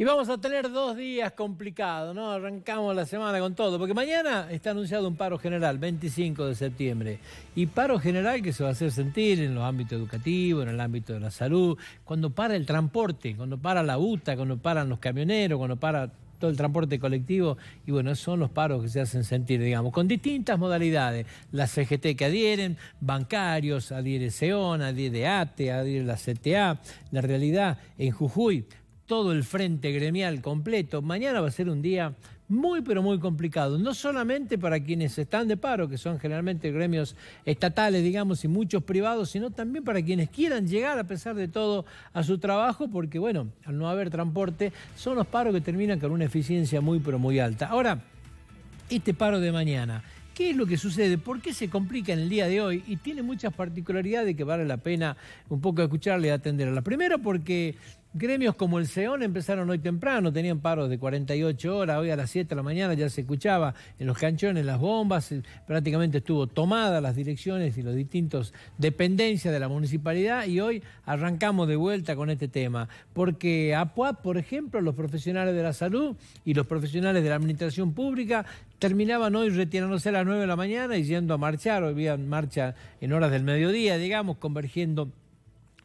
Y vamos a tener dos días complicados, ¿no? Arrancamos la semana con todo, porque mañana está anunciado un paro general, 25 de septiembre. Y paro general que se va a hacer sentir en los ámbitos educativos, en el ámbito de la salud, cuando para el transporte, cuando para la UTA, cuando paran los camioneros, cuando para todo el transporte colectivo, y bueno, esos son los paros que se hacen sentir, digamos, con distintas modalidades. La CGT que adhieren, bancarios, adhiere SEON, adhiere ATE, adhieren la CTA. La realidad en Jujuy, todo el frente gremial completo. Mañana va a ser un día muy, pero muy complicado. No solamente para quienes están de paro, que son generalmente gremios estatales, digamos, y muchos privados, sino también para quienes quieran llegar, a pesar de todo, a su trabajo, porque, bueno, al no haber transporte, son los paros que terminan con una eficiencia muy, pero muy alta. Ahora, este paro de mañana. ¿Qué es lo que sucede? ¿Por qué se complica en el día de hoy? Y tiene muchas particularidades que vale la pena un poco escucharle y La primera, porque Gremios como el Ceon empezaron hoy temprano, tenían paros de 48 horas, hoy a las 7 de la mañana ya se escuchaba en los canchones las bombas, eh, prácticamente estuvo tomada las direcciones y los distintos dependencias de la municipalidad y hoy arrancamos de vuelta con este tema, porque APUAP, por ejemplo, los profesionales de la salud y los profesionales de la administración pública terminaban hoy retirándose a las 9 de la mañana y yendo a marchar, hoy había marcha en horas del mediodía, digamos, convergiendo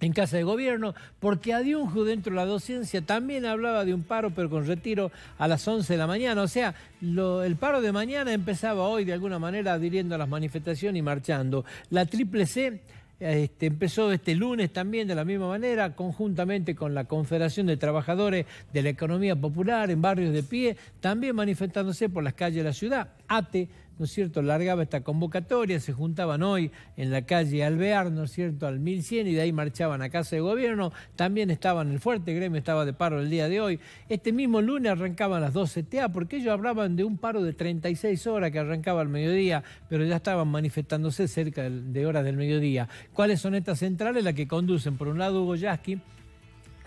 en Casa de Gobierno, porque Adiunju dentro de la docencia también hablaba de un paro, pero con retiro a las 11 de la mañana. O sea, el paro de mañana empezaba hoy de alguna manera adhiriendo a las manifestaciones y marchando. La triple C este, empezó este lunes también de la misma manera, conjuntamente con la Confederación de Trabajadores de la Economía Popular en barrios de pie, también manifestándose por las calles de la ciudad. ATE, ¿no es cierto?, largaba esta convocatoria, se juntaban hoy en la calle Alvear, ¿no es cierto?, al 1100 y de ahí marchaban a Casa de Gobierno, también estaban en el Fuerte, Gremio estaba de paro el día de hoy. Este mismo lunes arrancaban las 12 TA, porque ellos hablaban de un paro de 36 horas que arrancaba al mediodía, pero ya estaban manifestándose cerca de horas del mediodía. ¿Cuáles son estas centrales? Las que conducen, por un lado, Hugo Yasky,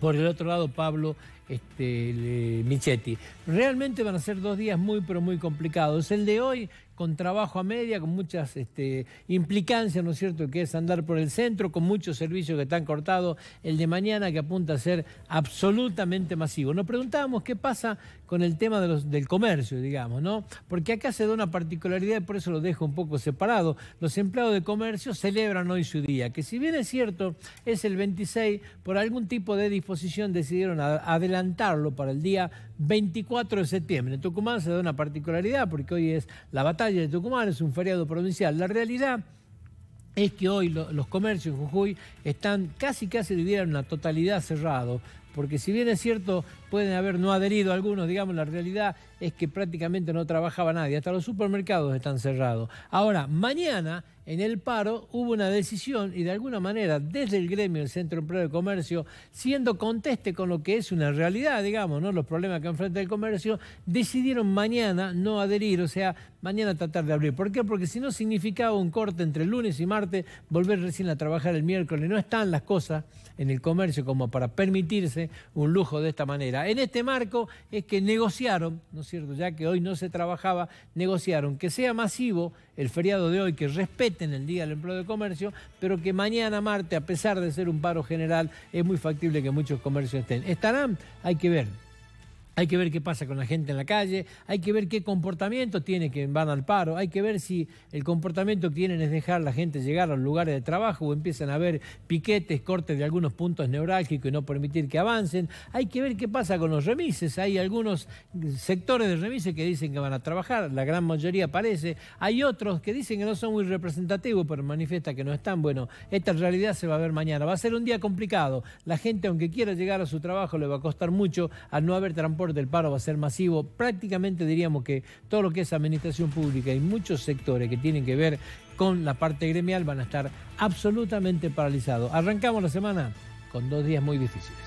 por el otro lado Pablo este, Michetti. Realmente van a ser dos días muy, pero muy complicados. El de hoy con trabajo a media, con muchas este, implicancias, ¿no es cierto?, que es andar por el centro, con muchos servicios que están cortados, el de mañana que apunta a ser absolutamente masivo. Nos preguntábamos qué pasa con el tema del comercio, digamos, ¿no? Porque acá se da una particularidad, y por eso lo dejo un poco separado. Los empleados de comercio celebran hoy su día, que si bien es cierto, es el 26, por algún tipo de disposición decidieron adelantarlo para el día 24 de septiembre. En Tucumán se da una particularidad porque hoy es la batalla de Tucumán, es un feriado provincial. La realidad es que hoy los comercios en Jujuy están casi casi debieran una totalidad cerrado porque si bien es cierto, pueden haber no adherido algunos, digamos, la realidad es que prácticamente no trabajaba nadie, hasta los supermercados están cerrados. Ahora, mañana en el paro hubo una decisión y de alguna manera desde el gremio del Centro Empleo de Comercio, siendo conteste con lo que es una realidad, digamos, ¿no? los problemas que enfrenta el comercio, decidieron mañana no adherir, o sea, mañana tratar de abrir. ¿Por qué? Porque si no significaba un corte entre lunes y martes, volver recién a trabajar el miércoles. No están las cosas en el comercio como para permitirse un lujo de esta manera. En este marco es que negociaron, ¿no es cierto? Ya que hoy no se trabajaba, negociaron que sea masivo el feriado de hoy, que respeten el Día del Empleo de Comercio, pero que mañana martes, a pesar de ser un paro general, es muy factible que muchos comercios estén. ¿Estarán? Hay que ver. Hay que ver qué pasa con la gente en la calle, hay que ver qué comportamiento tiene que van al paro, hay que ver si el comportamiento que tienen es dejar a la gente llegar a los lugares de trabajo o empiezan a haber piquetes, cortes de algunos puntos neurálgicos y no permitir que avancen. Hay que ver qué pasa con los remises. Hay algunos sectores de remises que dicen que van a trabajar, la gran mayoría parece. Hay otros que dicen que no son muy representativos, pero manifiesta que no están. Bueno, esta realidad se va a ver mañana. Va a ser un día complicado. La gente, aunque quiera llegar a su trabajo, le va a costar mucho al no haber transporte del paro va a ser masivo. Prácticamente diríamos que todo lo que es administración pública y muchos sectores que tienen que ver con la parte gremial van a estar absolutamente paralizados. Arrancamos la semana con dos días muy difíciles.